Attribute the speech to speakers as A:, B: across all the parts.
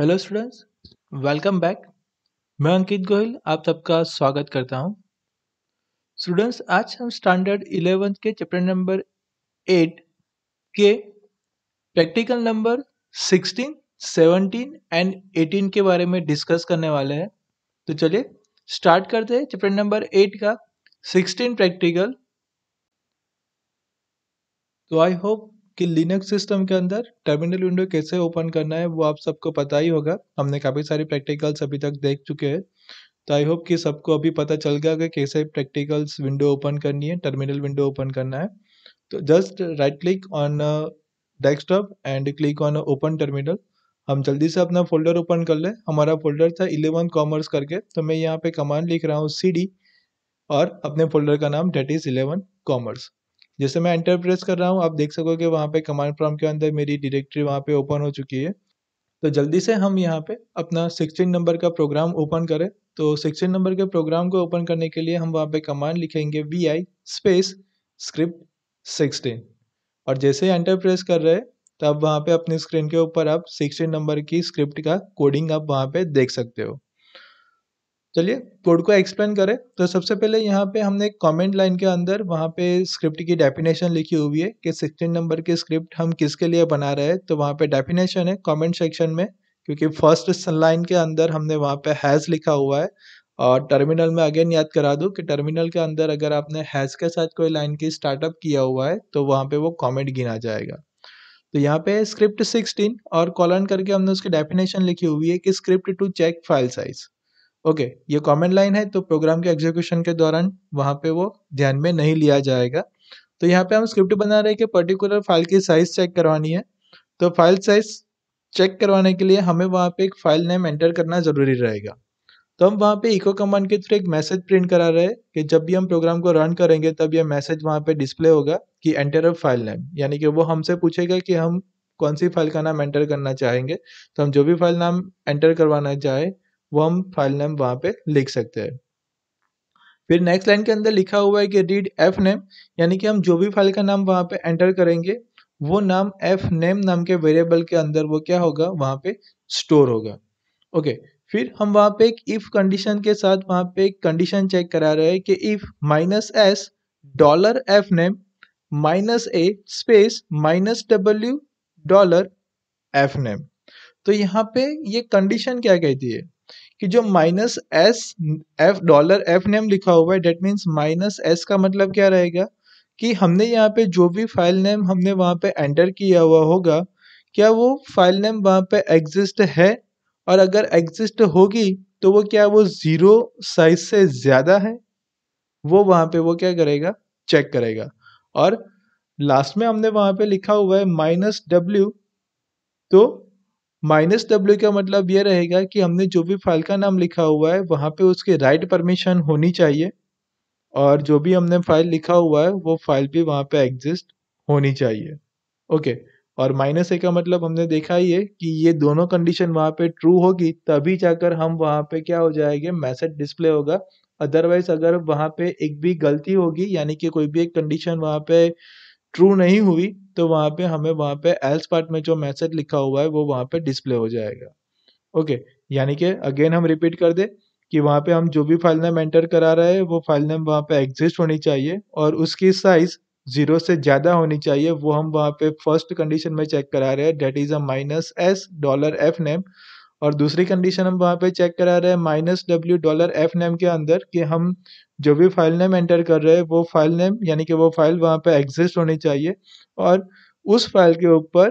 A: Hello students welcome back मैं अंकित गोयल आप सबका स्वागत करता हूं स्टूडेंट्स आज हम स्टैंडर्ड इलेवेंथ के चैप्टर नंबर एट के practical number sixteen seventeen and eighteen के बारे में डिस्कस करने वाले हैं तो चलिए स्टार्ट करते हैं चैप्टर नंबर एट का सिक्सटीन प्रैक्टिकल तो आई होप कि लिनक्स सिस्टम के अंदर टर्मिनल विंडो कैसे ओपन करना है वो आप सबको पता ही होगा हमने काफ़ी सारी प्रैक्टिकल्स अभी तक देख चुके हैं तो आई होप कि सबको अभी पता चल गया कि कैसे प्रैक्टिकल्स विंडो ओपन करनी है टर्मिनल विंडो ओपन करना है तो just right click on desktop and click on open terminal हम जल्दी से अपना फोल्डर ओपन कर ले हमारा फोल्डर था इलेवन कॉमर्स करके तो मैं यहाँ पे कमांड लिख रहा हूँ सी और अपने फोल्डर का नाम डेट इज़ इलेवन कॉमर्स जैसे मैं एंटर प्रेस कर रहा हूँ आप देख सकोगे वहाँ पे कमांड प्रॉम्प्ट के अंदर मेरी डायरेक्टरी वहाँ पे ओपन हो चुकी है तो जल्दी से हम यहाँ पे अपना सिक्सटीन नंबर का प्रोग्राम ओपन करें तो सिक्सटीन नंबर के प्रोग्राम को ओपन करने के लिए हम वहाँ पे कमांड लिखेंगे V I space script sixteen और जैसे एंटर प्रेस कर रहे तब वहाँ पे अपनी स्क्रीन के ऊपर आप सिक्सटीन नंबर की स्क्रिप्ट का कोडिंग आप वहाँ पे देख सकते हो चलिए कोड को एक्सप्लेन करें तो सबसे पहले यहाँ पे हमने कमेंट लाइन के अंदर वहाँ पे स्क्रिप्ट की डेफिनेशन लिखी हुई है कि सिक्सटीन नंबर की स्क्रिप्ट हम किसके लिए बना रहे हैं तो वहाँ पे डेफिनेशन है कमेंट सेक्शन में क्योंकि फर्स्ट लाइन के अंदर हमने वहाँ पे हैज़ लिखा हुआ है और टर्मिनल में अगेन याद करा दूँ कि टर्मिनल के अंदर अगर आपने हैज़ के साथ कोई लाइन की स्टार्टअप किया हुआ है तो वहाँ पर वो कॉमेंट गिना जाएगा तो यहाँ पे स्क्रिप्ट 16 और कॉलन करके हमने उसकी डेफिनेशन लिखी हुई है कि script to check file size okay ये कॉमन लाइन है तो प्रोग्राम के एग्जीक्यूशन के दौरान वहाँ पे वो ध्यान में नहीं लिया जाएगा तो यहाँ पे हम स्क्रिप्ट बना रहे हैं कि पर्टिकुलर फाइल की साइज चेक करवानी है तो फाइल साइज चेक करवाने के लिए हमें वहाँ पे एक फाइल नेम एंटर करना ज़रूरी रहेगा तो हम वहाँ पे इको कमांड के थ्रू एक मैसेज प्रिंट करा रहे हैं कि जब भी हम प्रोग्राम को रन करेंगे तब यह मैसेज वहाँ पे डिस्प्ले होगा कि एंटर अ फाइल नेम यानी कि वो हमसे पूछेगा कि हम कौन सी फाइल का नाम एंटर करना चाहेंगे तो हम जो भी फाइल नाम एंटर करवाना चाहें वो हम फाइल नेम वहां पे लिख सकते हैं फिर नेक्स्ट लाइन के अंदर लिखा हुआ है कि रीड एफ नेम यानी कि हम जो भी फाइल का नाम वहां पे एंटर करेंगे वो नाम एफ नेम नाम के वेरिएबल के अंदर वो क्या होगा वहां पे स्टोर होगा ओके फिर हम वहां पे एक इफ कंडीशन के साथ वहां पे एक कंडीशन चेक करा रहे हैं कि if minus S dollar F name minus A space minus W dollar F name तो यहाँ पे ये कंडीशन क्या कहती है कि जो minus S F dollar F name लिखा हुआ है डेट मीन्स माइनस एस का मतलब क्या रहेगा कि हमने यहाँ पे जो भी फाइल नेम हमने वहाँ पे एंटर किया हुआ होगा क्या वो फाइल नेम वहाँ पे एग्जिस्ट है और अगर एग्जिस्ट होगी तो वो क्या वो ज़ीरो साइज से ज़्यादा है वो वहाँ पे वो क्या करेगा चेक करेगा और लास्ट में हमने वहाँ पे लिखा हुआ है माइनस डब्ल्यू तो माइनस डब्ल्यू का मतलब यह रहेगा कि हमने जो भी फाइल का नाम लिखा हुआ है वहाँ पे उसके राइट परमिशन होनी चाहिए और जो भी हमने फाइल लिखा हुआ है वो फाइल भी वहाँ पे एग्जिस्ट होनी चाहिए ओके और माइनस ए का मतलब हमने देखा ही है कि ये दोनों कंडीशन वहाँ पे ट्रू होगी तभी जाकर हम वहाँ पे क्या हो जाएंगे मैसेज डिस्प्ले होगा अदरवाइज अगर वहाँ पे एक भी गलती होगी यानी कि कोई भी एक कंडीशन वहाँ पे ट्रू नहीं हुई तो वहाँ पे हमें वहाँ पे एल्स पार्ट में जो मैसेज लिखा हुआ है वो वहाँ पे डिस्प्ले हो जाएगा ओके यानी कि अगेन हम रिपीट कर दे कि वहाँ पे हम जो भी फाइल नेम एंटर करा रहे हैं वो फाइल नेम वहाँ पे एग्जिस्ट होनी चाहिए और उसकी साइज़ जीरो से ज़्यादा होनी चाहिए वो हम वहाँ पे फर्स्ट कंडीशन में चेक करा रहे हैं that is a minus S dollar F name और दूसरी कंडीशन हम वहाँ पे चेक करा रहे हैं minus W dollar F name के अंदर कि हम जो भी फाइल नेम एंटर कर रहे हैं वो फाइल नेम यानी कि वो फाइल वहाँ पे एग्जिस्ट होनी चाहिए और उस फाइल के ऊपर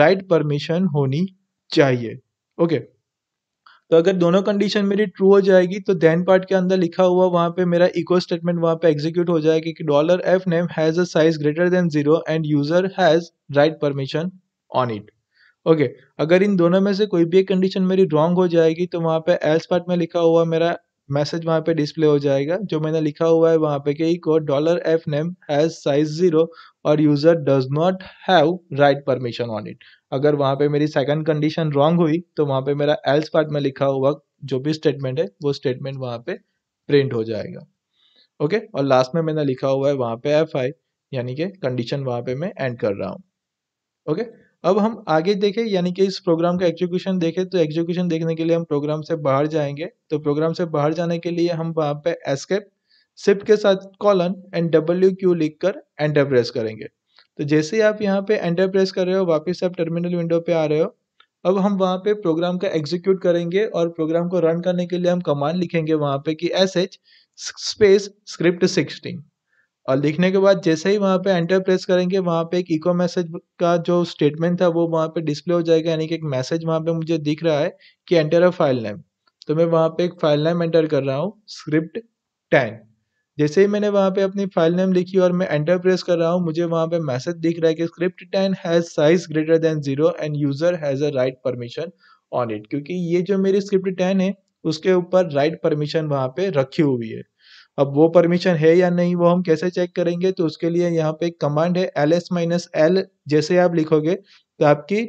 A: राइट परमिशन होनी चाहिए ओके तो अगर दोनों कंडीशन मेरी ट्रू हो जाएगी तो देन पार्ट के अंदर लिखा हुआ वहाँ पे मेरा इको स्टेटमेंट वहाँ पे एग्जीक्यूट हो जाएगा कि dollar F name has a size greater than zero and user has write permission on it okay अगर इन दोनों में से कोई भी एक कंडीशन मेरी रॉन्ग हो जाएगी तो वहाँ पे एल्स पार्ट में लिखा हुआ मेरा मैसेज वहाँ पे डिस्प्ले हो जाएगा जो मैंने लिखा हुआ है वहाँ पे कि code dollar F name has size zero और user does not have write permission on it अगर वहाँ पे मेरी सेकंड कंडीशन रॉन्ग हुई तो वहाँ पे मेरा एल्स पार्ट में लिखा हुआ जो भी स्टेटमेंट है वो स्टेटमेंट वहाँ पे प्रिंट हो जाएगा ओके okay? और लास्ट में मैंने लिखा हुआ है वहाँ पे एफ आई यानी कि कंडीशन वहाँ पे मैं एंड कर रहा हूँ ओके okay? अब हम आगे देखें यानी कि इस प्रोग्राम का एग्जीक्यूशन देखें तो एग्जीक्यूशन देखने के लिए हम प्रोग्राम से बाहर जाएंगे तो प्रोग्राम से बाहर जाने के लिए हम वहाँ पे एस्केप सिप के साथ कॉलन एंड डब्ल्यू क्यू लिख कर एंटर प्रेस करेंगे तो जैसे ही आप यहाँ पे एंटर प्रेस कर रहे हो वापस आप टर्मिनल विंडो पे आ रहे हो अब हम वहाँ पे प्रोग्राम का एग्जीक्यूट करेंगे और प्रोग्राम को रन करने के लिए हम कमांड लिखेंगे वहाँ पे कि S H space script sixteen और लिखने के बाद जैसे ही वहाँ पे एंटर प्रेस करेंगे वहाँ पे एक इको मैसेज का जो स्टेटमेंट था वो वहाँ पे डिस्प्ले हो जाएगा यानी कि एक मैसेज वहाँ पे मुझे दिख रहा है कि एंटर अ फाइल नेम तो मैं वहाँ पे एक फाइल नेम एंटर कर रहा हूँ स्क्रिप्ट टेन जैसे ही मैंने वहाँ पे अपनी फाइल नेम लिखी और मैं एंटर प्रेस कर रहा हूँ मुझे वहाँ पे मैसेज दिख रहा है कि script ten has size greater than zero and user has a write permission on it क्योंकि ये जो मेरी स्क्रिप्ट टेन है उसके ऊपर राइट परमिशन वहाँ पे रखी हुई है अब वो परमिशन है या नहीं वो हम कैसे चेक करेंगे तो उसके लिए यहाँ पे एक कमांड है एल एस माइनस एल जैसे आप लिखोगे तो आपकी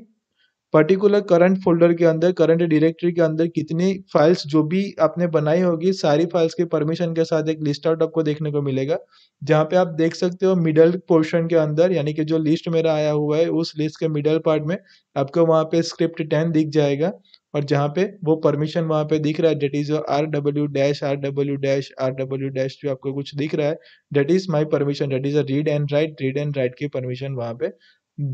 A: पर्टिकुलर करंट फोल्डर के अंदर करंट डायरेक्टरी के अंदर कितनी फाइल्स जो भी आपने बनाई होगी सारी फाइल्स के परमिशन के साथ एक लिस्ट आउट आपको देखने को मिलेगा जहाँ पे आप देख सकते हो मिडल पोर्शन के अंदर यानी कि जो लिस्ट मेरा आया हुआ है उस लिस्ट के मिडल पार्ट में आपको वहाँ पे स्क्रिप्ट टेन दिख जाएगा और जहाँ पे वो परमिशन वहाँ पे दिख रहा है that is your R W dash R W dash R W dash जो आपको कुछ दिख रहा है that is my permission that is a read and write read and write की परमिशन वहाँ पे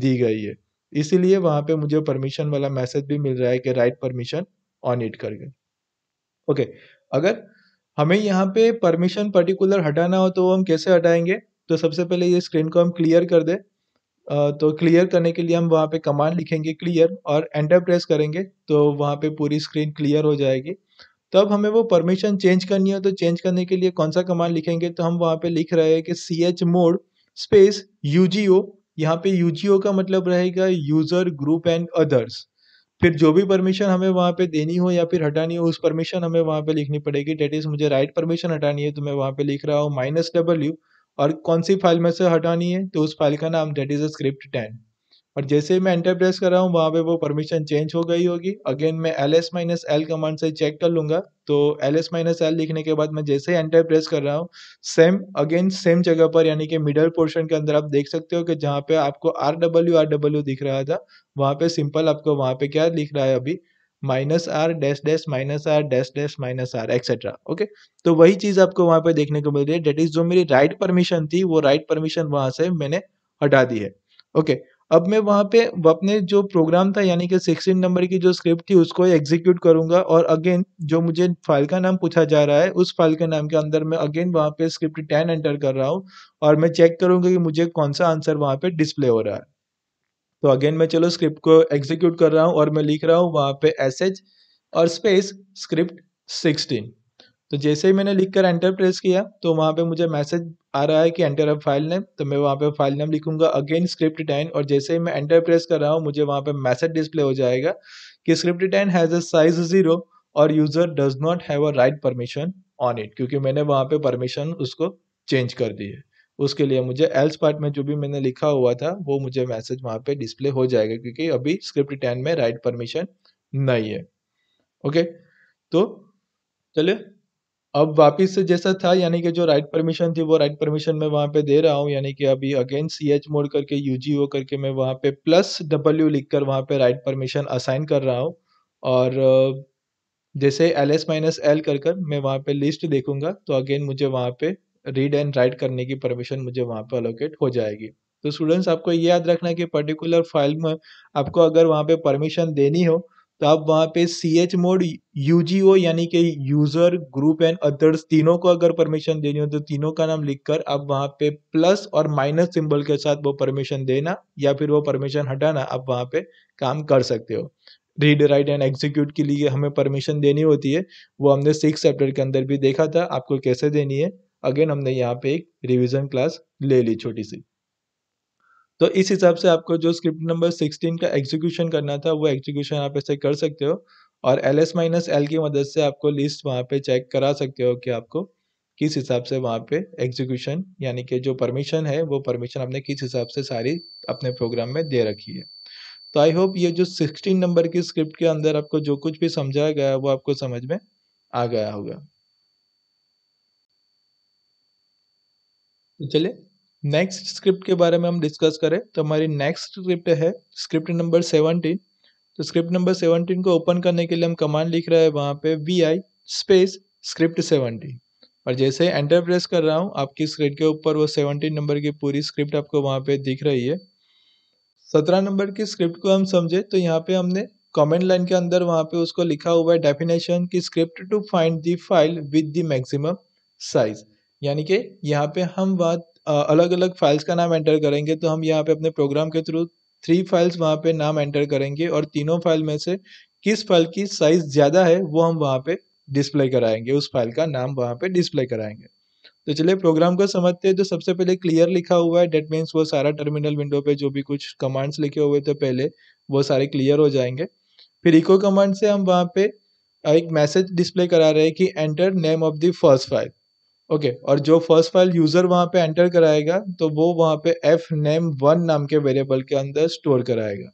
A: दी गई है इसीलिए वहाँ पे मुझे परमिशन वाला मैसेज भी मिल रहा है कि राइट परमिशन ऑन इट करके ओके अगर हमें यहाँ पे परमिशन पर्टिकुलर हटाना हो तो हम कैसे हटाएंगे तो सबसे पहले ये स्क्रीन को हम क्लियर कर दें तो क्लियर करने के लिए हम वहाँ पे कमांड लिखेंगे क्लियर और एंटर प्रेस करेंगे तो वहाँ पे पूरी स्क्रीन क्लियर हो जाएगी तो अब हमें वो परमिशन चेंज करनी हो तो चेंज करने के लिए कौन सा कमांड लिखेंगे तो हम वहाँ पे लिख रहे हैं कि C H mod space U G O यहाँ पे यू जी ओ का मतलब रहेगा यूज़र ग्रुप एंड अदर्स फिर जो भी परमिशन हमें वहाँ पे देनी हो या फिर हटानी हो उस परमिशन हमें वहाँ पे लिखनी पड़ेगी डेट इज़ मुझे राइट परमिशन हटानी है तो मैं वहाँ पे लिख रहा हूँ माइनस डब्ल्यू और कौन सी फाइल में से हटानी है तो उस फाइल का नाम डेट इज़ स्क्रिप्ट टेन और जैसे ही मैं एंटर प्रेस कर रहा हूँ वहाँ पे वो परमिशन चेंज हो गई होगी अगेन मैं L S minus L command से चेक कर लूँगा तो एल एस माइनस एल लिखने के बाद मैं जैसे ही एंटर प्रेस कर रहा हूँ सेम अगेन सेम जगह पर यानी कि मिडल पोर्शन के अंदर आप देख सकते हो कि जहाँ पे आपको आर डब्ल्यू आर डब्ल्यू दिख रहा था वहाँ पे सिंपल आपको वहाँ पे क्या लिख रहा है अभी minus R dash dash minus R dash dash minus R etcetera okay तो वही चीज आपको वहां पे देखने को मिल रही है डेट इज जो मेरी राइट परमिशन थी वो राइट परमिशन वहां से मैंने हटा दी है ओके okay, अब मैं वहाँ पे अपने जो प्रोग्राम था यानी कि सिक्सटीन नंबर की जो स्क्रिप्ट थी उसको एग्जीक्यूट करूंगा और अगेन जो मुझे फाइल का नाम पूछा जा रहा है उस फाइल के नाम के अंदर मैं अगेन वहाँ पे स्क्रिप्ट टेन एंटर कर रहा हूँ और मैं चेक करूंगा कि मुझे कौन सा आंसर वहाँ पे डिस्प्ले हो रहा है तो अगेन मैं चलो स्क्रिप्ट को एग्जीक्यूट कर रहा हूँ और मैं लिख रहा हूँ वहाँ पे एस एच और स्पेस स्क्रिप्ट सिक्सटीन तो जैसे ही मैंने लिखकर एंटर प्रेस किया तो वहाँ पे मुझे मैसेज आ रहा है कि एंटर अब फाइल नेम तो मैं वहाँ पे फाइल नेम लिखूंगा अगेन स्क्रिप्ट टेन और जैसे ही मैं एंटर प्रेस कर रहा हूँ मुझे वहाँ पे मैसेज डिस्प्ले हो जाएगा कि script ten has a size zero और user does not have a write permission on it क्योंकि मैंने वहाँ पे परमिशन उसको चेंज कर दी है उसके लिए मुझे एल्स पार्ट में जो भी मैंने लिखा हुआ था वो मुझे मैसेज वहाँ पे डिस्प्ले हो जाएगा क्योंकि अभी स्क्रिप्ट टेन में राइट परमिशन नहीं है ओके तो चलिए अब वापिस से जैसा था यानी कि जो राइट परमिशन थी वो राइट परमिशन मैं वहाँ पे दे रहा हूँ यानी कि अभी अगेन सी एच मोड करके यू जी ओ करके मैं वहाँ पे प्लस डब्ल्यू लिख कर वहाँ पे राइट परमिशन असाइन कर रहा हूँ और जैसे एल एस माइनस एल कर कर मैं वहाँ पे लिस्ट देखूंगा तो अगेन मुझे वहाँ पे रीड एंड राइट करने की परमिशन मुझे वहाँ पर अलोकेट हो जाएगी तो स्टूडेंट्स आपको ये याद रखना कि पर्टिकुलर फाइल में आपको अगर वहाँ पे परमिशन देनी हो तो आप वहाँ पे C H mod U G O यानी कि यूज़र ग्रुप एंड अदर्स तीनों को अगर परमिशन देनी हो तो तीनों का नाम लिखकर आप वहाँ पे प्लस और माइनस सिंबल के साथ वो परमिशन देना या फिर वो परमिशन हटाना आप वहाँ पे काम कर सकते हो रीड राइट एंड एग्जीक्यूट के लिए हमें परमिशन देनी होती है वो हमने सिक्स चैप्टर के अंदर भी देखा था आपको कैसे देनी है अगेन हमने यहाँ पे एक रिविजन क्लास ले ली छोटी सी तो इस हिसाब से आपको जो स्क्रिप्ट नंबर 16 का एग्जीक्यूशन करना था वो एग्जीक्यूशन आप ऐसे कर सकते हो और एल एस माइनस एल की मदद से आपको लिस्ट वहाँ पे चेक करा सकते हो कि आपको किस हिसाब से वहाँ पे एग्जीक्यूशन यानी कि जो परमिशन है वो परमिशन आपने किस हिसाब से सारी अपने प्रोग्राम में दे रखी है तो आई होप ये जो सिक्सटीन नंबर की स्क्रिप्ट के अंदर आपको जो कुछ भी समझाया गया वो आपको समझ में आ गया होगा तो चलिए नेक्स्ट स्क्रिप्ट के बारे में हम डिस्कस करें तो हमारी नेक्स्ट स्क्रिप्ट है स्क्रिप्ट नंबर सेवनटीन तो स्क्रिप्ट नंबर सेवनटीन को ओपन करने के लिए हम कमांड लिख रहे हैं वहाँ पे V I space script seventeen और जैसे एंटर प्रेस कर रहा हूँ आपकी स्क्रीन के ऊपर वो सेवनटीन नंबर की पूरी स्क्रिप्ट आपको वहाँ पे दिख रही है सत्रह नंबर की स्क्रिप्ट को हम समझे तो यहाँ पे हमने कमेंट लाइन के अंदर वहाँ पे उसको लिखा हुआ है डेफिनेशन की script to find the file with the maximum size यानी कि यहाँ पे हम बात अलग अलग फाइल्स का नाम एंटर करेंगे तो हम यहाँ पे अपने प्रोग्राम के थ्रू थ्री फाइल्स वहाँ पे नाम एंटर करेंगे और तीनों फाइल में से किस फाइल की साइज़ ज़्यादा है वो हम वहाँ पे डिस्प्ले कराएंगे उस फाइल का नाम वहाँ पे डिस्प्ले कराएंगे तो चलिए प्रोग्राम को समझते हैं तो सबसे पहले क्लियर लिखा हुआ है डेट मीन्स वो सारा टर्मिनल विंडो पे जो भी कुछ कमांड्स लिखे हुए थे पहले वो सारे क्लियर हो जाएंगे फिर इको कमांड से हम वहाँ पे एक मैसेज डिस्प्ले करा रहे हैं कि enter name of the first file okay okay, और जो फर्स्ट फाइल यूज़र वहां पे एंटर कराएगा तो वो वहां पे एफ नेम वन नाम के वेरिएबल के अंदर स्टोर कराएगा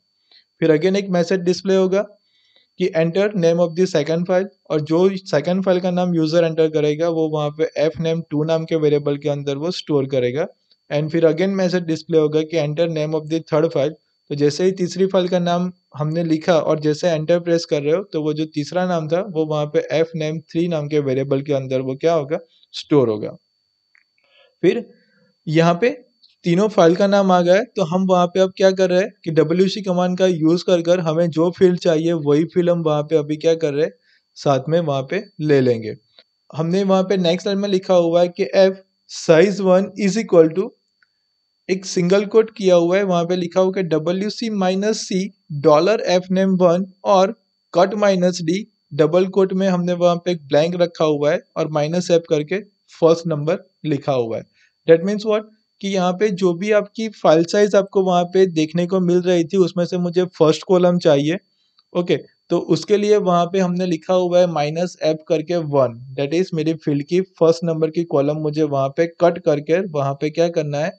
A: फिर अगेन एक मैसेज डिस्प्ले होगा कि enter name of the second file और जो सेकंड फाइल का नाम यूज़र एंटर करेगा वो वहां पे एफ नेम टू नाम के वेरिएबल के अंदर वो स्टोर करेगा एंड फिर अगेन मैसेज डिस्प्ले होगा कि enter name of the third file तो जैसे ही तीसरी फाइल का नाम हमने लिखा और जैसे एंटर प्रेस कर रहे हो तो वो जो तीसरा नाम था वो वहां पे एफ नेम थ्री नाम के वेरिएबल के अंदर वो क्या होगा स्टोर होगा फिर यहाँ पे तीनों फाइल का नाम आ गया है तो हम वहाँ पे अब क्या कर रहे हैं कि डब्ल्यू कमांड का यूज़ कर कर हमें जो फील्ड चाहिए वही फील्ड हम वहाँ पे अभी क्या कर रहे हैं साथ में वहाँ पे ले लेंगे हमने वहाँ पे नेक्स्ट लाइन में लिखा हुआ है कि F size one is equal to एक सिंगल कोट किया हुआ है वहाँ पे लिखा हुआ है W C minus C dollar F name one और cut minus D double quote में हमने वहां पे एक ब्लैंक रखा हुआ है और माइनस एप करके फर्स्ट नंबर लिखा हुआ है डेट मीन्स वॉट कि यहाँ पे जो भी आपकी फाइल साइज आपको वहां पे देखने को मिल रही थी उसमें से मुझे फर्स्ट कॉलम चाहिए ओके तो उसके लिए वहां पे हमने लिखा हुआ है माइनस एप करके वन डेट इज मेरी फील्ड की फर्स्ट नंबर की कॉलम मुझे वहां पे कट करके वहां पे क्या करना है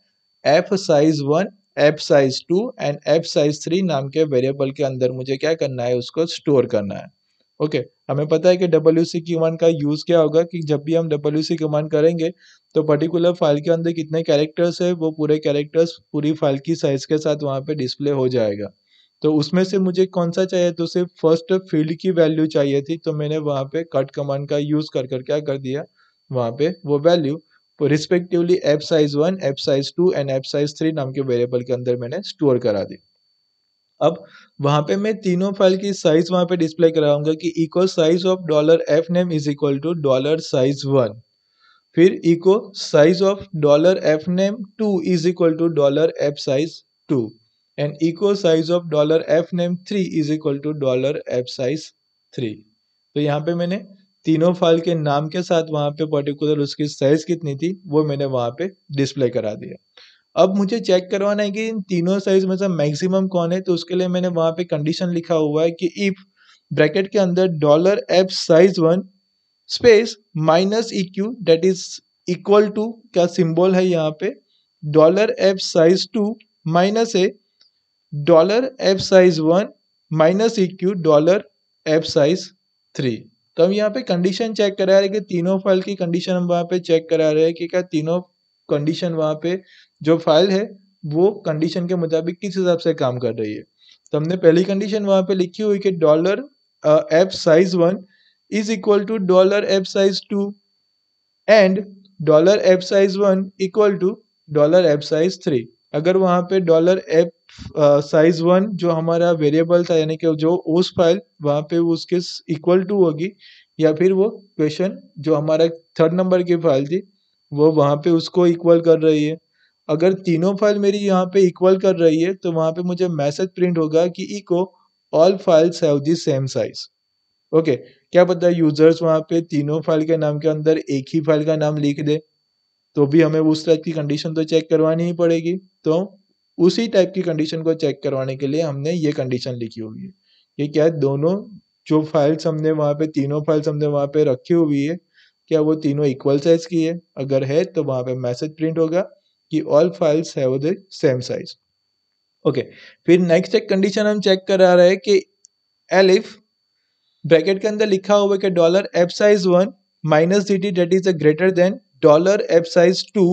A: F size one F size two and F size three नाम के वेरिएबल के अंदर मुझे क्या करना है उसको स्टोर करना है ओके okay, हमें पता है कि डब्ल्यू सी कमांड का यूज़ क्या होगा कि जब भी हम डब्ल्यू सी कमांड करेंगे तो पर्टिकुलर फाइल के अंदर कितने कैरेक्टर्स है वो पूरे कैरेक्टर्स पूरी फाइल की साइज़ के साथ वहाँ पे डिस्प्ले हो जाएगा तो उसमें से मुझे कौन सा चाहिए तो सिर्फ फर्स्ट फील्ड की वैल्यू चाहिए थी तो मैंने वहाँ पे कट कमांड का यूज़ कर कर क्या कर दिया वहाँ पे वो value respectively F size one F size two and F size three नाम के वेरिएबल के अंदर मैंने स्टोर करा दी अब वहाँ पे मैं तीनों फाइल की साइज़ वहाँ पे डिस्प्ले कराऊंगा कि equal size of dollar F name is equal to dollar size one फिर echo size of dollar F name two is equal to dollar F size two and echo size of dollar F name three is equal to dollar F size three तो यहाँ पे मैंने तीनों file के नाम के साथ वहाँ पे पर्टिकुलर उसकी साइज कितनी थी वो मैंने वहाँ पे डिस्प्ले करा दिया अब मुझे चेक करवाना है कि इन तीनों साइज में से मैक्सिमम कौन है तो उसके लिए मैंने वहां पे कंडीशन लिखा हुआ है कि इफ ब्रैकेट के अंदर dollar F size one space minus E Q that is equal to क्या सिंबल है यहाँ पे dollar F size two minus A dollar F size one minus E Q dollar F size three तो हम यहाँ पे कंडीशन चेक करा रहे हैं कि तीनों फाइल की कंडीशन हम वहां पे चेक करा रहे हैं कि क्या तीनों कंडीशन वहां पे जो फाइल है वो कंडीशन के मुताबिक किस हिसाब से काम कर रही है तो हमने पहली कंडीशन वहाँ पे लिखी हुई कि dollar F size one is equal to dollar F size two and dollar F size one equal to dollar F size three अगर वहाँ पे डॉलर एप साइज वन जो हमारा वेरिएबल था यानी कि जो उस फाइल वहाँ पे उसके इक्वल टू होगी या फिर वो क्वेश्चन जो हमारा थर्ड नंबर की फाइल थी वो वहाँ पे उसको इक्वल कर रही है अगर तीनों फाइल मेरी यहाँ पे इक्वल कर रही है तो वहाँ पे मुझे मैसेज प्रिंट होगा कि echo all files have the same size okay क्या पता यूजर्स वहाँ पे तीनों फाइल के नाम के अंदर एक ही फाइल का नाम लिख दे तो भी हमें उस टाइप की कंडीशन तो चेक करवानी ही पड़ेगी तो उसी टाइप की कंडीशन को चेक करवाने के लिए हमने ये कंडीशन लिखी हुई है ये क्या है दोनों जो फाइल्स हमने वहाँ पे तीनों फाइल्स हमने वहाँ पे रखी हुई है क्या वो तीनों इक्वल साइज की है अगर है तो वहाँ पे मैसेज प्रिंट होगा कि all files have the same size okay फिर नेक्स्ट एक कंडीशन हम चेक करा रहे हैं कि एलिफ ब्रैकेट के अंदर लिखा हुआ है कि dollar F size one minus D T that is a greater than dollar F size two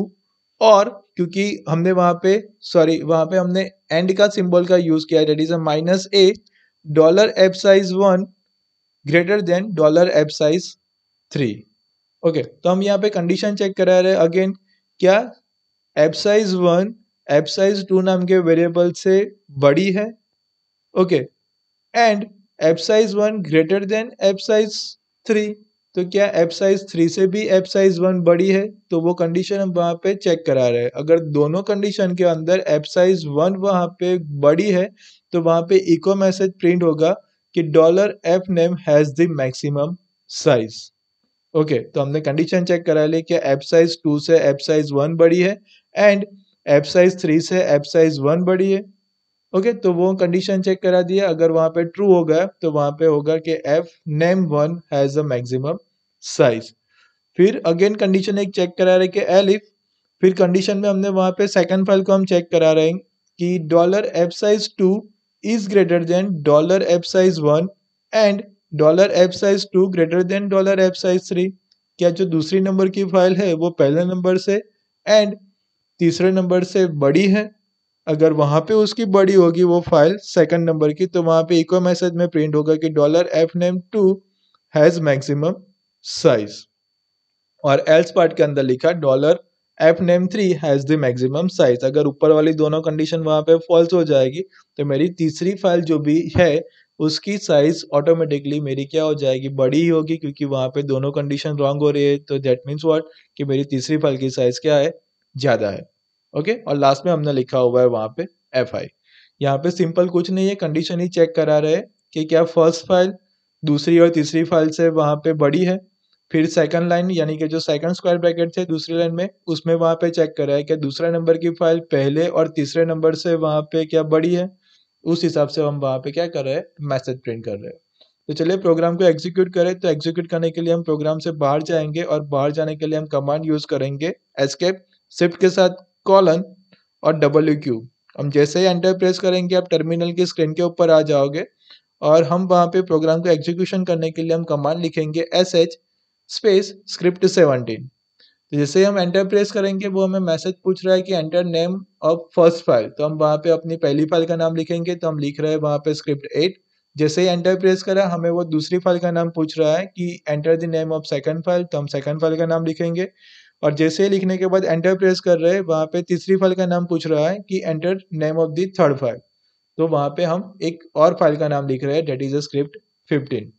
A: और क्योंकि हमने वहां पे सॉरी वहां पे हमने एंड का सिंबल का यूज़ किया that is a minus A dollar F size one greater than dollar F size three okay तो हम यहाँ पे कंडीशन चेक करा रहे हैं अगेन क्या एपसाइज वन एपसाइज टू नाम के वेरिएबल से बड़ी है okay and F size one greater than F size three तो क्या एप साइज थ्री से भी एप साइज वन बड़ी है तो वो कंडीशन हम वहाँ पे चेक करा रहे हैं अगर दोनों कंडीशन के अंदर एपसाइज साइज वन वहाँ पे बड़ी है तो वहाँ पे इको मैसेज प्रिंट होगा कि dollar F name has the maximum size okay तो हमने कंडीशन चेक करा ली कि एप साइज टू से एफ साइज वन बड़ी है एंड एप साइज थ्री से एप साइज वन बड़ी है ओके okay, तो वो कंडीशन चेक करा दिया अगर वहां पे ट्रू होगा तो वहां पे होगा कि F name one has a maximum size फिर अगेन कंडीशन एक चेक करा रहे कि एल इफ फिर कंडीशन में हमने वहां पे सेकंड फाइल को हम चेक करा रहे हैं कि dollar F size two is greater than dollar F size one and dollar F size two greater than dollar F size three क्या जो दूसरी नंबर की फाइल है वो पहले नंबर से एंड तीसरे नंबर से बड़ी है अगर वहाँ पे उसकी बड़ी होगी वो फाइल सेकंड नंबर की तो वहाँ पे इको मैसेज में प्रिंट होगा कि dollar F name two has maximum size और एल्स पार्ट के अंदर लिखा dollar F name three has the maximum size अगर ऊपर वाली दोनों कंडीशन वहाँ पे फॉल्स हो जाएगी तो मेरी तीसरी फाइल जो भी है उसकी साइज ऑटोमेटिकली मेरी क्या हो जाएगी बड़ी ही होगी क्योंकि वहाँ पे दोनों कंडीशन रॉन्ग हो रही है तो दैट मीन्स वॉट कि मेरी तीसरी फाइल की साइज क्या है ज़्यादा है ओके और लास्ट में हमने लिखा हुआ है वहां पे एफ आई यहाँ पे सिंपल कुछ नहीं है कंडीशन ही चेक करा रहे कि क्या फर्स्ट फाइल दूसरी और तीसरी फाइल से वहां पे बड़ी है फिर सेकंड लाइन यानी कि जो सेकंड स्क्वायर ब्रैकेट थे दूसरी लाइन में उसमें वहां पे चेक करा है कि दूसरा नंबर की फाइल पहले और तीसरे नंबर से वहां पे क्या बड़ी है उस हिसाब से हम वहां पे क्या कर रहे हैं मैसेज प्रिंट कर रहे हैं तो चलिए प्रोग्राम को एग्जीक्यूट करें तो एग्जीक्यूट करने के लिए हम प्रोग्राम से बाहर जाएंगे और बाहर जाने के लिए हम कमांड यूज़ करेंगे एस्केप शिफ्ट के साथ कॉलन और डब्ल्यू क्यू हम जैसे ही एंटर प्रेस करेंगे आप टर्मिनल की स्क्रीन के ऊपर आ जाओगे और हम वहाँ पे प्रोग्राम को एग्जीक्यूशन करने के लिए हम कमांड लिखेंगे S H space script seventeen तो जैसे हम एंटर प्रेस करेंगे वो हमें मैसेज पूछ रहा है कि enter name of first file तो हम वहाँ पे अपनी पहली फाइल का नाम लिखेंगे तो हम लिख रहे हैं वहाँ पे स्क्रिप्ट एट जैसे ही एंटर प्रेस करा हमें वो दूसरी फाइल का नाम पूछ रहा है कि enter the name of second file तो हम सेकंड फाइल का नाम लिखेंगे और जैसे लिखने के बाद एंटर प्रेस कर रहे हैं वहाँ पे तीसरी फाइल का नाम पूछ रहा है कि enter name of the third file तो वहाँ पे हम एक और फाइल का नाम लिख रहे हैं that is a script fifteen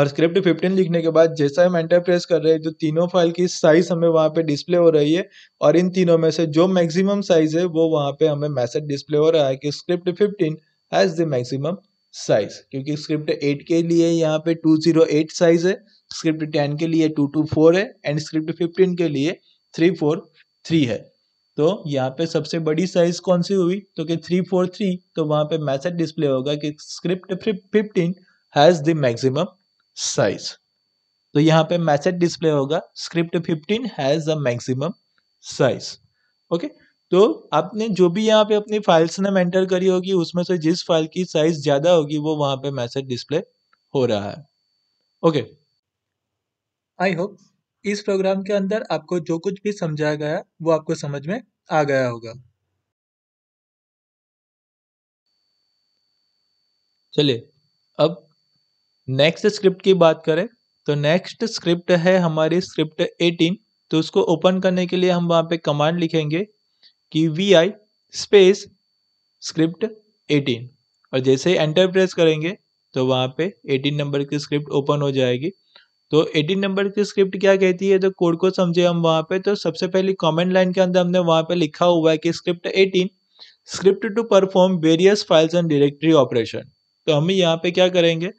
A: और स्क्रिप्ट 15 लिखने के बाद जैसा हम एंटर प्रेस कर रहे हैं जो तीनों फाइल की साइज हमें वहाँ पे डिस्प्ले हो रही है और इन तीनों में से जो मैक्सिमम साइज है वो वहाँ पे हमें मैसेज डिस्प्ले हो रहा है कि script fifteen has the maximum size क्योंकि स्क्रिप्ट एट के लिए यहाँ पे टू जीरो एट साइज है स्क्रिप्ट टेन के लिए टू टू फोर है एंड स्क्रिप्ट फिफ्टीन के लिए थ्री फोर थ्री है तो यहाँ पे सबसे बड़ी साइज कौन सी हुई तो कि थ्री फोर थ्री तो वहाँ पे मैसेज डिस्प्ले होगा कि script fifteen has the maximum size तो यहाँ पे मैसेज डिस्प्ले होगा script fifteen has the maximum size okay तो आपने जो भी यहाँ पे अपनी फाइल्स ने एंटर करी होगी उसमें से जिस फाइल की साइज ज़्यादा होगी वो वहां पे मैसेज डिस्प्ले हो रहा है ओके आई होप इस प्रोग्राम के अंदर आपको जो कुछ भी समझाया गया वो आपको समझ में आ गया होगा चलिए अब नेक्स्ट स्क्रिप्ट की बात करें तो नेक्स्ट स्क्रिप्ट है हमारी स्क्रिप्ट 18 तो उसको ओपन करने के लिए हम वहां पे कमांड लिखेंगे कि वी आई स्पेस स्क्रिप्ट 18 और जैसे एंटर प्रेस करेंगे तो वहाँ पे 18 नंबर की स्क्रिप्ट ओपन हो जाएगी तो 18 नंबर की स्क्रिप्ट क्या कहती है तो कोड को समझे हम वहाँ पे तो सबसे पहले कमेंट लाइन के अंदर हमने वहाँ पे लिखा हुआ है कि script 18 script to perform various files and directory operation तो हम यहाँ पे क्या करेंगे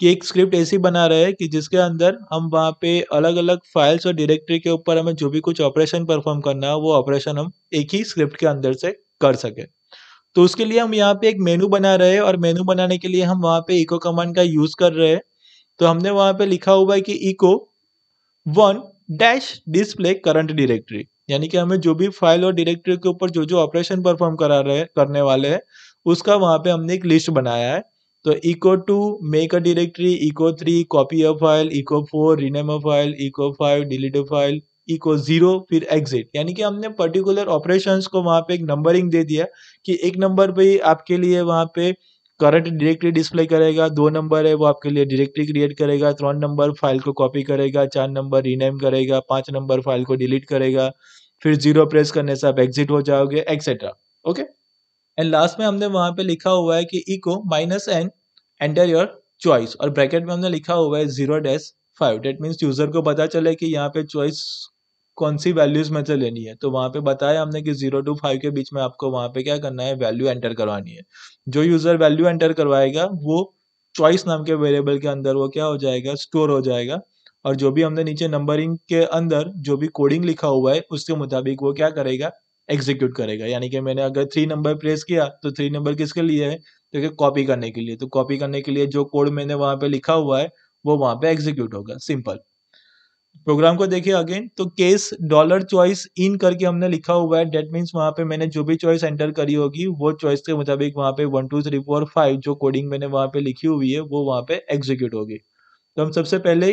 A: कि एक स्क्रिप्ट ऐसी बना रहे कि जिसके अंदर हम वहाँ पे अलग अलग फाइल्स और डायरेक्टरी के ऊपर हमें जो भी कुछ ऑपरेशन परफॉर्म करना है वो ऑपरेशन हम एक ही स्क्रिप्ट के अंदर से कर सके तो उसके लिए हम यहाँ पे एक मेनू बना रहे हैं और मेनू बनाने के लिए हम वहाँ पे इको कमांड का यूज़ कर रहे हैं तो हमने वहाँ पे लिखा हुआ है कि echo one dash display current directory यानी कि हमें जो भी फाइल और डिरेक्ट्री के ऊपर जो जो ऑपरेशन परफॉर्म करा रहे करने वाले हैं उसका वहाँ पे हमने एक लिस्ट बनाया है तो echo two make a directory echo three copy a file echo four rename a file echo five delete a file echo zero फिर एग्जिट यानी कि हमने पर्टिकुलर ऑपरेशंस को वहाँ पे एक नंबरिंग दे दिया कि एक नंबर पे आपके लिए वहाँ पे करंट डायरेक्टरी डिस्प्ले करेगा दो नंबर है वो आपके लिए डायरेक्टरी क्रिएट करेगा त्रॉन नंबर फाइल को कॉपी करेगा चार नंबर रीनेम करेगा पांच नंबर फाइल को डिलीट करेगा फिर जीरो प्रेस करने से आप एग्जिट हो जाओगे एक्सेट्रा ओके एंड लास्ट में हमने वहां पे लिखा हुआ है कि echo minus N enter your choice और ब्रैकेट में हमने लिखा हुआ है zero dash five that means user को पता चले कि यहाँ पे चॉइस कौन सी वैल्यूज़ में से लेनी है तो वहां पे बताया हमने कि जीरो टू फाइव के बीच में आपको वहां पे क्या करना है वैल्यू एंटर करवानी है जो यूज़र वैल्यू एंटर करवाएगा वो चॉइस नाम के वेरिएबल के अंदर वो क्या हो जाएगा स्टोर हो जाएगा और जो भी हमने नीचे नंबरिंग के अंदर जो भी कोडिंग लिखा हुआ है उसके मुताबिक वो क्या करेगा एग्जीक्यूट करेगा यानी कि मैंने अगर थ्री नंबर प्रेस किया तो थ्री नंबर किसके लिए है तो कि कॉपी करने के लिए तो कॉपी करने के लिए जो कोड मैंने वहां पे लिखा हुआ है वो वहां पे एग्जीक्यूट होगा सिंपल प्रोग्राम को देखिए अगेन तो केस डॉलर चॉइस इन करके हमने लिखा हुआ है डेट मीन्स वहां पे मैंने जो भी चॉइस एंटर करी होगी वो चॉइस के मुताबिक वहां पे one two three four five जो कोडिंग मैंने वहां पे लिखी हुई है वो वहां पे एग्जीक्यूट होगी तो हम सबसे पहले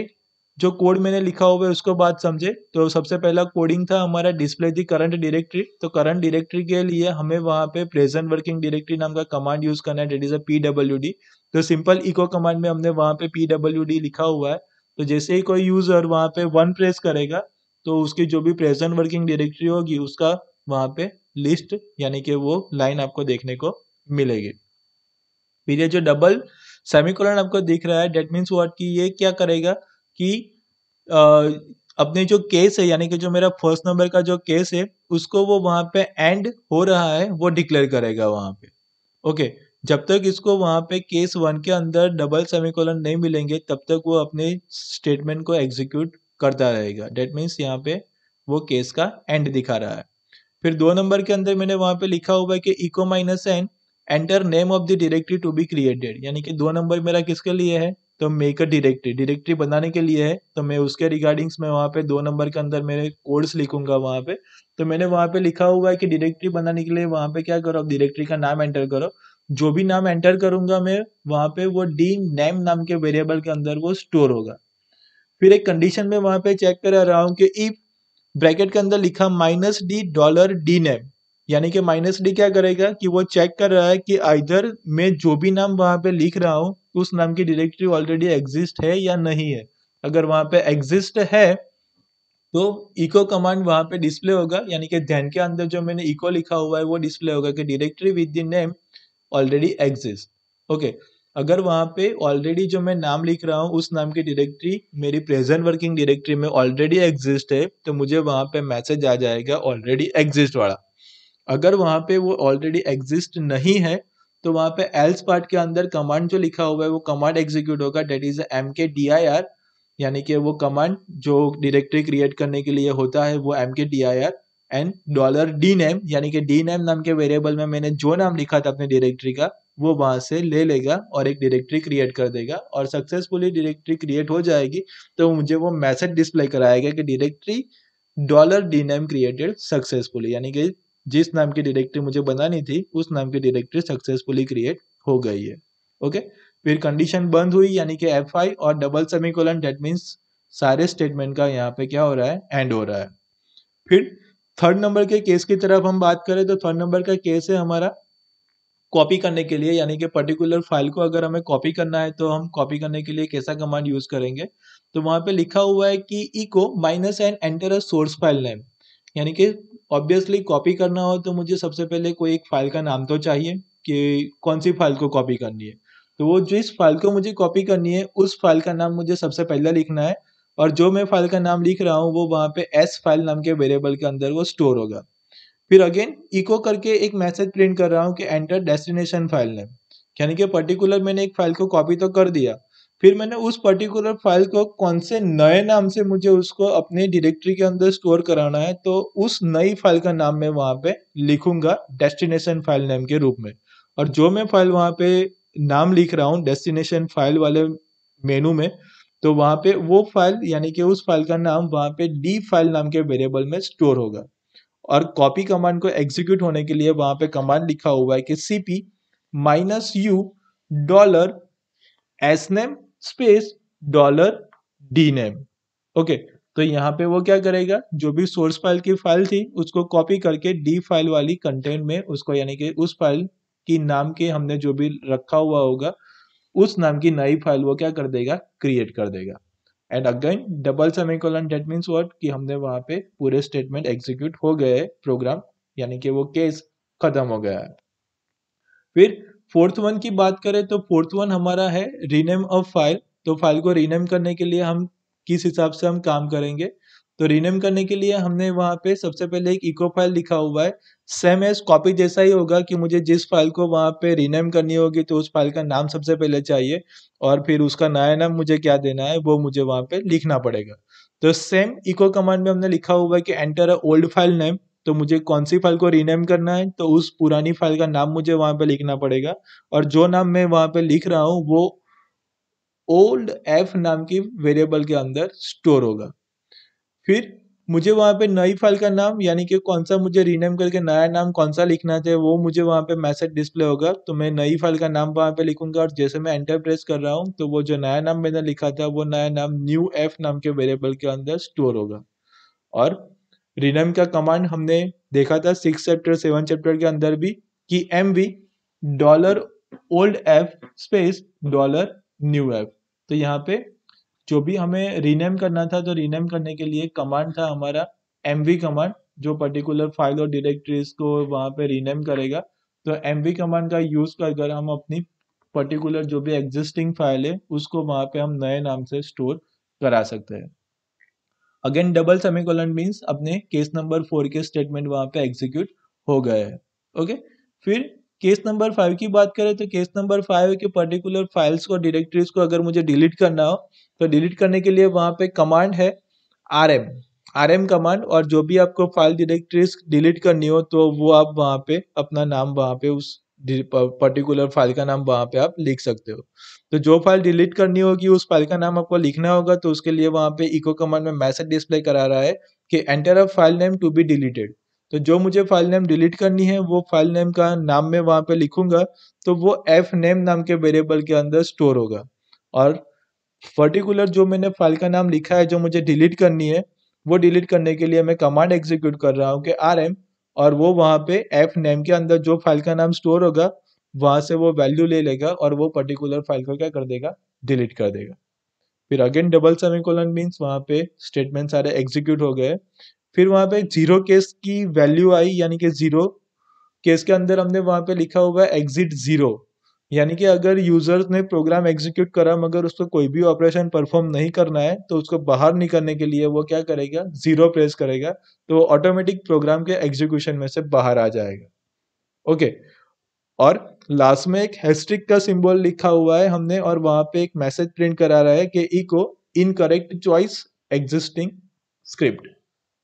A: जो कोड मैंने लिखा हुआ है उसको बात समझे तो सबसे पहला कोडिंग था हमारा डिस्प्ले थी करंट डायरेक्टरी तो करंट डायरेक्टरी के लिए हमें वहां पे प्रेजेंट वर्किंग डायरेक्टरी नाम का कमांड यूज करना है that is a P W D तो सिंपल इको कमांड में हमने वहां पे पी डब्ल्यू डी लिखा हुआ है तो जैसे ही कोई यूजर वहां पे वन प्रेस करेगा तो उसकी जो भी प्रेजेंट वर्किंग डायरेक्टरी होगी उसका वहां पे लिस्ट यानी कि वो लाइन आपको देखने को मिलेगी फिर ये जो डबल सेमिकोलन आपको दिख रहा है डेट मीन्स वॉट की ये क्या करेगा कि अपने जो केस है यानी कि जो मेरा फर्स्ट नंबर का जो केस है उसको वो वहाँ पे एंड हो रहा है वो डिक्लेयर करेगा वहाँ पे ओके जब तक इसको वहाँ पे केस वन के अंदर डबल सेमिकोलन नहीं मिलेंगे तब तक वो अपने स्टेटमेंट को एग्जीक्यूट करता रहेगा डेट मीन्स यहाँ पे वो केस का एंड दिखा रहा है फिर दो नंबर के अंदर मैंने वहाँ पे लिखा हुआ है कि echo minus N enter name of the directory to be created यानी कि दो नंबर मेरा किसके लिए है तो मेकर डिरेक्टरी डिरेक्टरी बनाने के लिए है तो मैं उसके रिगार्डिंग्स में वहाँ पे दो नंबर के अंदर मेरे कोड्स लिखूंगा वहाँ पे तो मैंने वहाँ पे लिखा हुआ है कि डिरेक्टरी बनाने के लिए वहाँ पे क्या करो डिरेक्टरी का नाम एंटर करो जो भी नाम एंटर करूंगा मैं वहाँ पे वो डी नेम नाम के वेरिएबल के अंदर वो स्टोर होगा फिर एक कंडीशन में वहाँ पे चेक कर रहा हूँ कि इफ ब्रैकेट के अंदर लिखा minus D dollar D name यानी कि माइनस डी क्या करेगा कि वो चेक कर रहा है कि आइधर मैं जो भी नाम वहाँ पे लिख रहा हूँ उस नाम की डिरेक्टरी ऑलरेडी एग्जिस्ट है या नहीं है अगर वहां पे एग्जिस्ट है तो इको कमांड वहां पे डिस्प्ले होगा यानी कि ध्यान के अंदर जो मैंने इको लिखा हुआ है वो डिस्प्ले होगा कि directory with the name already exist okay अगर वहां पे ऑलरेडी जो मैं नाम लिख रहा हूँ उस नाम की डायरेक्टरी मेरी प्रेजेंट वर्किंग डायरेक्टरी में ऑलरेडी एग्जिस्ट है तो मुझे वहां पे मैसेज आ जाएगा ऑलरेडी एग्जिस्ट वाला अगर वहां पे वो ऑलरेडी एग्जिस्ट नहीं है तो वहाँ पे एल्स पार्ट के अंदर कमांड जो लिखा हुआ है वो कमांड एग्जीक्यूट होगा that is M K D I R यानी कि वो कमांड जो डायरेक्टरी क्रिएट करने के लिए होता है वो M K D I R and dollar D name यानी कि डी नेम नाम के वेरिएबल में मैंने जो नाम लिखा था अपने डायरेक्टरी का वो वहां से ले लेगा और एक डायरेक्टरी क्रिएट कर देगा और सक्सेसफुली डायरेक्टरी क्रिएट हो जाएगी तो मुझे वो मैसेज डिस्प्ले कराएगा कि directory dollar D name created successfully यानी कि जिस नाम की डायरेक्टरी मुझे बनानी थी उस नाम की डायरेक्टरी सक्सेसफुली क्रिएट हो गई है ओके फिर कंडीशन बंद हुई यानी कि एफ आई और डबल सेमीकोलन डेट मीन्स सारे स्टेटमेंट का यहाँ पे क्या हो रहा है एंड हो रहा है फिर थर्ड नंबर के केस की तरफ हम बात करें तो थर्ड नंबर का केस है हमारा कॉपी करने के लिए यानी कि पर्टिकुलर फाइल को अगर हमें कॉपी करना है तो हम कॉपी करने के लिए कैसा कमांड यूज करेंगे तो वहां पे लिखा हुआ है कि echo minus and enter a source file name यानी कि ऑब्वियसली कॉपी करना हो तो मुझे सबसे पहले कोई एक फ़ाइल का नाम तो चाहिए कि कौन सी फाइल को कॉपी करनी है तो वो जिस फाइल को मुझे कॉपी करनी है उस फाइल का नाम मुझे सबसे पहले लिखना है और जो मैं फाइल का नाम लिख रहा हूँ वो वहाँ पे एस फाइल नाम के वेरिएबल के अंदर वो स्टोर होगा फिर अगेन इको करके एक मैसेज प्रिंट कर रहा हूँ कि एंटर डेस्टिनेशन फाइल नेम यानी कि पर्टिकुलर मैंने एक फाइल को कॉपी तो कर दिया फिर मैंने उस पर्टिकुलर फाइल को कौन से नए नाम से मुझे उसको अपने डायरेक्टरी के अंदर स्टोर कराना है तो उस नई फाइल का नाम मैं वहां पे लिखूंगा डेस्टिनेशन फाइल नेम के रूप में और जो मैं फाइल वहां पे नाम लिख रहा हूँ डेस्टिनेशन फाइल वाले मेनू में तो वहां पे वो फाइल यानी कि उस फाइल का नाम वहां पे डी फाइल नाम के वेरिएबल में स्टोर होगा और कॉपी कमांड को एग्जीक्यूट होने के लिए वहां पे कमांड लिखा हुआ है कि C P minus U dollar S name space dollar D name okay तो यहाँ पे वो क्या करेगा जो भी सोर्स फाइल की फाइल थी उसको कॉपी करके डी फाइल वाली कंटेंट में उसको यानी कि उस फाइल की नाम के हमने जो भी रखा हुआ होगा उस नाम की नई फाइल वो क्या कर देगा क्रिएट कर देगा and again double semicolon that means what कि हमने वहां पे पूरे स्टेटमेंट एग्जीक्यूट हो गए प्रोग्राम यानी कि वो केस खत्म हो गया है फिर फोर्थ वन की बात करें तो फोर्थ वन हमारा है रीनेम ऑफ फाइल तो फाइल को रीनेम करने के लिए हम किस हिसाब से हम काम करेंगे तो रीनेम करने के लिए हमने वहाँ पे सबसे पहले एक इको फाइल लिखा हुआ है सेम एज कॉपी जैसा ही होगा कि मुझे जिस फाइल को वहाँ पे रीनेम करनी होगी तो उस फाइल का नाम सबसे पहले चाहिए और फिर उसका नया नाम मुझे क्या देना है वो मुझे वहाँ पे लिखना पड़ेगा तो सेम इको कमांड में हमने लिखा हुआ है कि enter a old file name तो मुझे कौन सी फाइल को रीनेम करना है तो उस पुरानी फाइल का नाम मुझे वहां पे लिखना पड़ेगा और जो नाम मैं वहां पे लिख रहा हूँ वो ओल्ड एफ नाम की वेरिएबल के अंदर स्टोर होगा फिर मुझे वहां पे नई फाइल का नाम यानी कि कौन सा मुझे रीनेम करके नया नाम कौन सा लिखना चाहिए वो मुझे वहां पे मैसेज डिस्प्ले होगा तो मैं नई फाइल का नाम वहां पे लिखूंगा और जैसे मैं एंटर प्रेस कर रहा हूँ तो वो जो नया नाम मैंने लिखा था वो नया नाम न्यू एफ नाम के वेरिएबल के अंदर स्टोर होगा और रिनम का कमांड हमने देखा था सिक्स चैप्टर सेवन चैप्टर के अंदर भी कि M V dollar old F space dollar new F तो यहाँ पे जो भी हमें रीनेम करना था तो रीनेम करने के लिए कमांड था हमारा एम वी कमांड जो पर्टिकुलर फाइल और डिरेक्टरीज को वहां पे रीनेम करेगा तो एम वी कमांड का यूज़ कर कर हम अपनी पर्टिकुलर जो भी एग्जिस्टिंग फाइल है उसको वहाँ पे हम नए नाम से स्टोर करा सकते हैं अगेन डबल सेमिकोलन मीन्स अपने केस नंबर फोर के स्टेटमेंट वहां पे एग्जीक्यूट हो गए हैं ओके फिर केस नंबर फाइव की बात करें तो केस नंबर फाइव के पर्टिकुलर फाइल्स को डिरेक्टरीज को अगर मुझे डिलीट करना हो तो डिलीट करने के लिए वहां पे कमांड है R M R M command और जो भी आपको फाइल डिरेक्टरीज डिलीट करनी हो तो वो आप वहां पे अपना नाम वहां पे उस पर्टिकुलर फाइल का नाम वहाँ पे आप लिख सकते हो तो जो फाइल डिलीट करनी होगी उस फाइल का नाम आपको लिखना होगा तो उसके लिए वहाँ पे इको कमांड में मैसेज डिस्प्ले करा रहा है कि enter a file name to be deleted तो जो मुझे फाइल नेम डिलीट करनी है वो फाइल नेम का नाम मैं वहाँ पे लिखूंगा तो वो एफ नेम नाम के वेरिएबल के अंदर स्टोर होगा और पर्टिकुलर जो मैंने फाइल का नाम लिखा है जो मुझे डिलीट करनी है वो डिलीट करने के लिए मैं कमांड एग्जीक्यूट कर रहा हूँ कि आर एम और वो वहाँ पे एफ नेम के अंदर जो फाइल का नाम स्टोर होगा वहां से वो वैल्यू ले लेगा और वो पर्टिकुलर फाइल को क्या कर देगा डिलीट कर देगा फिर अगेन डबल सेमिकोलन मीन्स वहाँ पे स्टेटमेंट सारे एग्जीक्यूट हो गए फिर वहाँ पे जीरो केस की वैल्यू आई यानी कि जीरो केस के अंदर हमने वहाँ पे लिखा हुआ है एग्जिट जीरो यानी कि अगर यूजर्स ने प्रोग्राम एग्जीक्यूट करा मगर उसको कोई भी ऑपरेशन परफॉर्म नहीं करना है तो उसको बाहर निकलने के लिए वो क्या करेगा ज़ीरो प्रेस करेगा तो वो ऑटोमेटिक प्रोग्राम के एग्जीक्यूशन में से बाहर आ जाएगा ओके और लास्ट में एक हेस्ट्रिक का सिंबल लिखा हुआ है हमने और वहां पे एक मैसेज प्रिंट करा रहा है कि echo incorrect choice existing script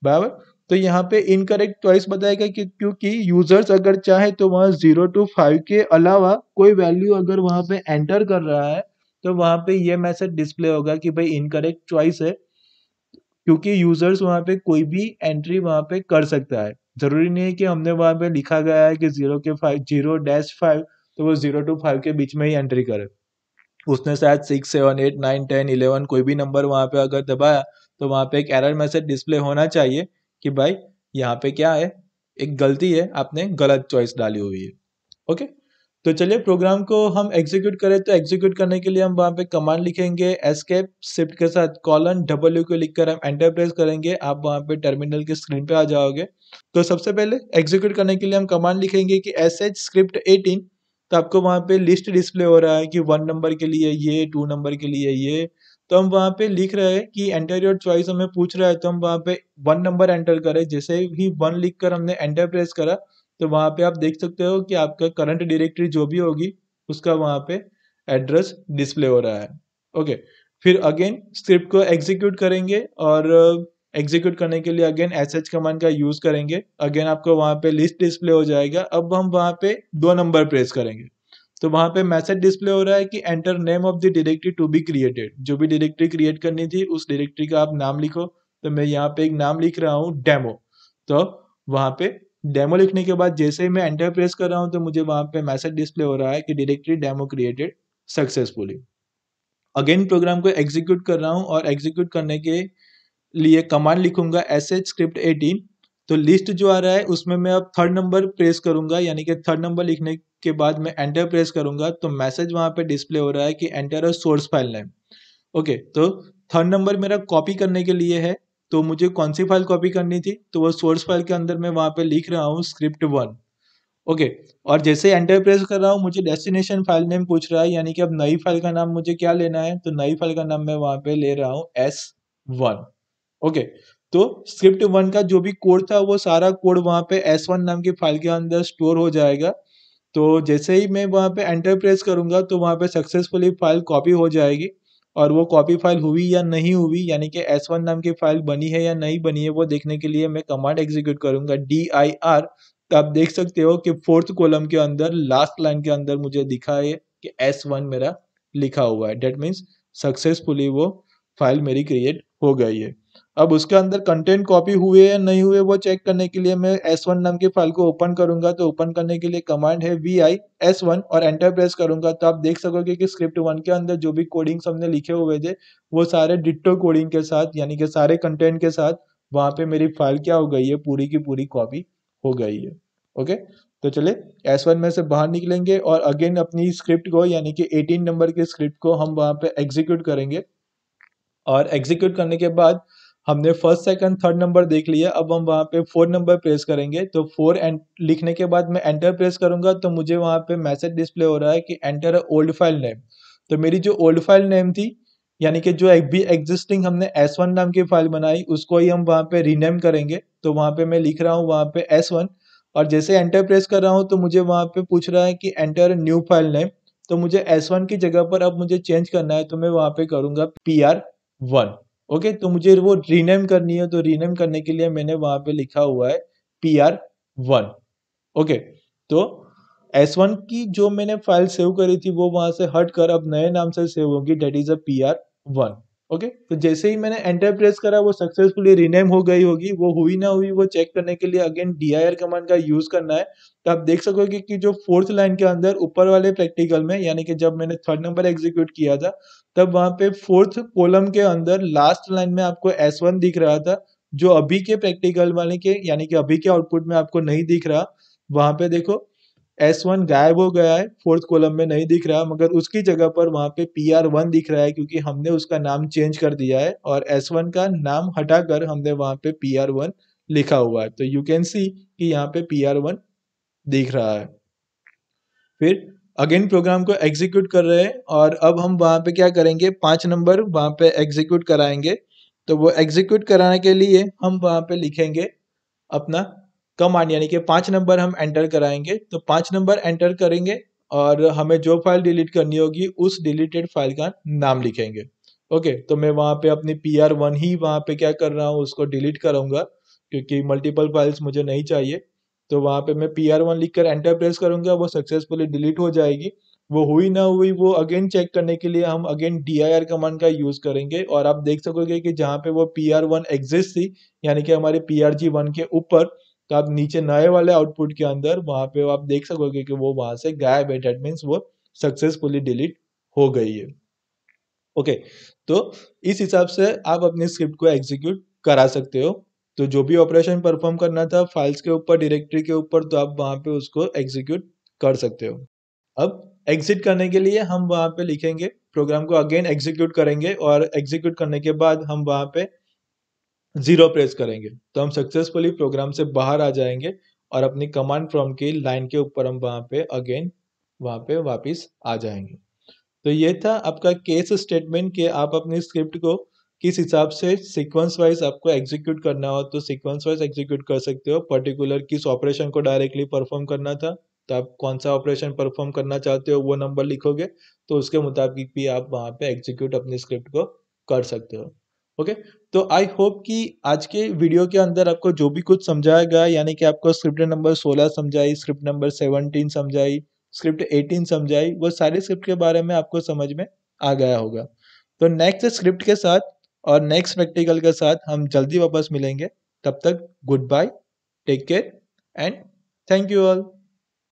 A: बराबर तो यहाँ पे इनकरेक्ट चॉइस बताएगा कि क्योंकि यूजर्स अगर चाहे तो वहाँ जीरो टू फाइव के अलावा कोई वैल्यू अगर वहाँ पे एंटर कर रहा है तो वहाँ पे ये मैसेज डिस्प्ले होगा कि भाई इनकरेक्ट चॉइस है क्योंकि यूजर्स वहाँ पे कोई भी एंट्री वहाँ पे कर सकता है जरूरी नहीं है कि हमने वहाँ पे लिखा गया है कि जीरो के फाइव जीरो डैश फाइव तो वो जीरो टू फाइव के बीच में ही एंट्री करे उसने शायद six seven eight nine ten eleven कोई भी नंबर वहाँ पे अगर दबाया तो वहाँ पे एक एरर मैसेज डिस्प्ले होना चाहिए कि भाई यहाँ पे क्या है एक गलती है आपने गलत चॉइस डाली हुई है ओके तो चलिए प्रोग्राम को हम एग्जीक्यूट करें तो एग्जीक्यूट करने के लिए हम वहाँ पे कमांड लिखेंगे एस्केप शिफ्ट के साथ कॉलन डब्ल्यू को लिखकर हम एंटर प्रेस करेंगे आप वहाँ पे टर्मिनल के स्क्रीन पे आ जाओगे तो सबसे पहले एग्जीक्यूट करने के लिए हम कमांड लिखेंगे कि एस एच स्क्रिप्ट एटीन तो आपको वहाँ पे लिस्ट डिस्प्ले हो रहा है कि वन नंबर के लिए ये टू नंबर के लिए ये तो हम वहाँ पे लिख रहे हैं कि एंटर योर चॉइस हमें पूछ रहा है तो हम वहाँ पे वन नंबर एंटर करें जैसे ही वन लिख कर हमने एंटर प्रेस करा तो वहाँ पे आप देख सकते हो कि आपका करंट डायरेक्टरी जो भी होगी उसका वहाँ पे एड्रेस डिस्प्ले हो रहा है ओके फिर अगेन स्क्रिप्ट को एग्जीक्यूट करेंगे और एग्जीक्यूट uh, करने के लिए अगेन एस एच कमांड का यूज़ करेंगे अगेन आपको वहाँ पे लिस्ट डिस्प्ले हो जाएगा अब हम वहाँ पे दो नंबर प्रेस करेंगे तो वहां पे मैसेज डिस्प्ले हो रहा है कि enter name of the directory to be created जो भी डायरेक्टरी क्रिएट करनी थी उस डायरेक्टरी का आप नाम लिखो तो मैं यहाँ पे एक नाम लिख रहा हूँ डेमो तो वहां पे डेमो लिखने के बाद जैसे ही मैं एंटर प्रेस कर रहा हूँ तो मुझे वहां पे मैसेज डिस्प्ले हो रहा है कि directory demo created successfully again program को एग्जीक्यूट कर रहा हूँ और एग्जीक्यूट करने के लिए कमांड लिखूंगा एस एच स्क्रिप्ट एटीन तो लिस्ट जो आ रहा है उसमें मैं अब थर्ड नंबर प्रेस करूंगा यानी कि थर्ड नंबर लिखने के बाद मैं एंटर प्रेस करूंगा तो मैसेज वहां पे डिस्प्ले हो रहा है कि एंटर और सोर्स फाइल नेम ओके तो थर्ड नंबर मेरा कॉपी करने के लिए है तो मुझे कौन सी फाइल कॉपी करनी थी तो वो सोर्स फाइल के अंदर मैं वहां पे लिख रहा हूँ स्क्रिप्ट वन ओके और जैसे एंटर प्रेस कर रहा हूँ मुझे डेस्टिनेशन फाइल नेम पूछ रहा है यानी कि अब नई फाइल का नाम मुझे क्या लेना है तो नई फाइल का नाम मैं वहां पर ले रहा हूँ एस वन ओके तो स्क्रिप्ट वन का जो भी कोड था वो सारा कोड वहां पे एस वन नाम की फाइल के अंदर स्टोर हो जाएगा तो जैसे ही मैं वहाँ पे एंटर प्रेस करूँगा तो वहाँ पे सक्सेसफुली फ़ाइल कॉपी हो जाएगी और वो कॉपी फाइल हुई या नहीं हुई यानी कि एस वन नाम की फाइल बनी है या नहीं बनी है वो देखने के लिए मैं कमांड एग्जीक्यूट करूँगा डी आई आर तो आप देख सकते हो कि फोर्थ कॉलम के अंदर लास्ट लाइन के अंदर मुझे दिखा है कि एस वन मेरा लिखा हुआ है डेट मीन्स सक्सेसफुली वो फाइल मेरी क्रिएट हो गई है अब उसके अंदर कंटेंट कॉपी हुए या नहीं हुए वो चेक करने के लिए मैं एस वन नाम के फाइल को ओपन करूंगा तो ओपन करने के लिए कमांड है वी आई एस वन और एंटर प्रेस करूंगा तो आप देख सकोगे कि स्क्रिप्ट वन के अंदर जो भी कोडिंग हमने लिखे हुए थे वो सारे डिट्टो कोडिंग के साथ यानी कि सारे कंटेंट के साथ वहां पे मेरी फाइल क्या हो गई है पूरी की पूरी कॉपी हो गई है ओके तो चले एस वन में से बाहर निकलेंगे और अगेन अपनी स्क्रिप्ट को यानी कि एटीन नंबर के स्क्रिप्ट को हम वहां पे एग्जीक्यूट करेंगे और एग्जीक्यूट करने के बाद हमने फर्स्ट सेकंड थर्ड नंबर देख लिया अब हम वहाँ पे फोर नंबर प्रेस करेंगे तो फोर एंड लिखने के बाद मैं एंटर प्रेस करूंगा तो मुझे वहाँ पे मैसेज डिस्प्ले हो रहा है कि एंटर ओल्ड फाइल नेम तो मेरी जो ओल्ड फाइल नेम थी यानी कि जो एक भी एग्जिस्टिंग हमने एस वन नाम की फाइल बनाई उसको ही हम वहाँ पे रीनेम करेंगे तो वहाँ पे मैं लिख रहा हूँ वहाँ पे एस वन और जैसे एंटर प्रेस कर रहा हूँ तो मुझे वहाँ पे पूछ रहा है कि एंटर न्यू फाइल नेम तो मुझे एस वन की जगह पर अब मुझे चेंज करना है तो मैं वहाँ पे करूँगा पी आर वन ओके तो मुझे वो रीनेम करनी है तो रीनेम करने के लिए मैंने वहां पे लिखा हुआ है पी आर वन ओके तो एस वन की जो मैंने फाइल सेव करी थी वो वहां से हट कर अब नए नाम से सेव होगी that is a P R one okay तो जैसे ही मैंने एंटर प्रेस करा वो सक्सेसफुली रिनेम हो गई होगी वो हुई ना हुई वो चेक करने के लिए अगेन डी कमांड का यूज़ करना है तो आप देख सकोगे कि जो फोर्थ लाइन के अंदर ऊपर वाले प्रैक्टिकल में यानी कि जब मैंने थर्ड नंबर एग्जीक्यूट किया था तब वहां पे फोर्थ कॉलम के अंदर लास्ट लाइन में आपको एस दिख रहा था जो अभी के प्रैक्टिकल वाले के यानी कि अभी के आउटपुट में आपको नहीं दिख रहा वहां पे देखो एस वन गायब हो गया है फोर्थ कॉलम में नहीं दिख रहा मगर उसकी जगह पर वहाँ पे पी आर वन दिख रहा है क्योंकि हमने उसका नाम चेंज कर दिया है और एस वन का नाम हटाकर हमने वहाँ पे पी आर वन लिखा हुआ है तो यू कैन सी कि यहाँ पे पी आर वन दिख रहा है फिर अगेन प्रोग्राम को एग्जीक्यूट कर रहे हैं और अब हम वहाँ पे क्या करेंगे पाँच नंबर वहाँ पे एग्जीक्यूट कराएंगे तो वो एग्जीक्यूट कराने के लिए हम वहाँ पे लिखेंगे अपना कमांड यानी कि पाँच नंबर हम एंटर कराएंगे तो पाँच नंबर एंटर करेंगे और हमें जो फाइल डिलीट करनी होगी उस डिलीटेड फाइल का नाम लिखेंगे ओके तो मैं वहाँ पे अपनी पी आर वन ही वहाँ पे क्या कर रहा हूँ उसको डिलीट कराऊंगा क्योंकि मल्टीपल फाइल्स मुझे नहीं चाहिए तो वहाँ पे मैं पी आर वन लिख कर एंटर प्रेस करूँगा वो सक्सेसफुली डिलीट हो जाएगी वो हुई ना हुई वो अगेन चेक करने के लिए हम again D I R command का यूज़ करेंगे और आप देख सकोगे कि जहाँ पे वो पी आर वन एग्जिस्ट थी यानी कि हमारे पी आर जी वन के ऊपर तो आप नीचे नए वाले आउटपुट के अंदर वहां पे आप देख सकोगे कि वो वहां से गायब है डेट मीन्स वो सक्सेसफुली डिलीट हो गई है ओके okay, तो इस हिसाब से आप अपनी स्क्रिप्ट को एग्जीक्यूट करा सकते हो तो जो भी ऑपरेशन परफॉर्म करना था फाइल्स के ऊपर डायरेक्टरी के ऊपर तो आप वहां पे उसको एग्जीक्यूट कर सकते हो अब एग्जिट करने के लिए हम वहां पे लिखेंगे प्रोग्राम को अगेन एग्जीक्यूट करेंगे और एग्जीक्यूट करने के बाद हम वहां पे ज़ीरो प्रेस करेंगे तो हम सक्सेसफुली प्रोग्राम से बाहर आ जाएंगे और अपनी कमांड फ्रॉम की लाइन के ऊपर हम वहाँ पे अगेन वहाँ पे वापस आ जाएंगे तो ये था आपका केस स्टेटमेंट कि आप अपनी स्क्रिप्ट को किस हिसाब से सीक्वेंस वाइज आपको एग्जीक्यूट करना हो तो सीक्वेंस वाइज एग्जीक्यूट कर सकते हो पर्टिकुलर किस ऑपरेशन को डायरेक्टली परफॉर्म करना था तो आप कौन सा ऑपरेशन परफॉर्म करना चाहते हो वो नंबर लिखोगे तो उसके मुताबिक भी आप वहाँ पे एग्जीक्यूट अपनी स्क्रिप्ट को कर सकते हो ओके तो आई होप कि आज के वीडियो के अंदर आपको जो भी कुछ समझाया गया यानी कि आपको स्क्रिप्ट नंबर 16 समझाई स्क्रिप्ट नंबर 17 समझाई स्क्रिप्ट 18 समझाई वो सारे स्क्रिप्ट के बारे में आपको समझ में आ गया होगा तो नेक्स्ट स्क्रिप्ट के साथ और नेक्स्ट प्रैक्टिकल के साथ हम जल्दी वापस मिलेंगे तब तक goodbye take care and thank you all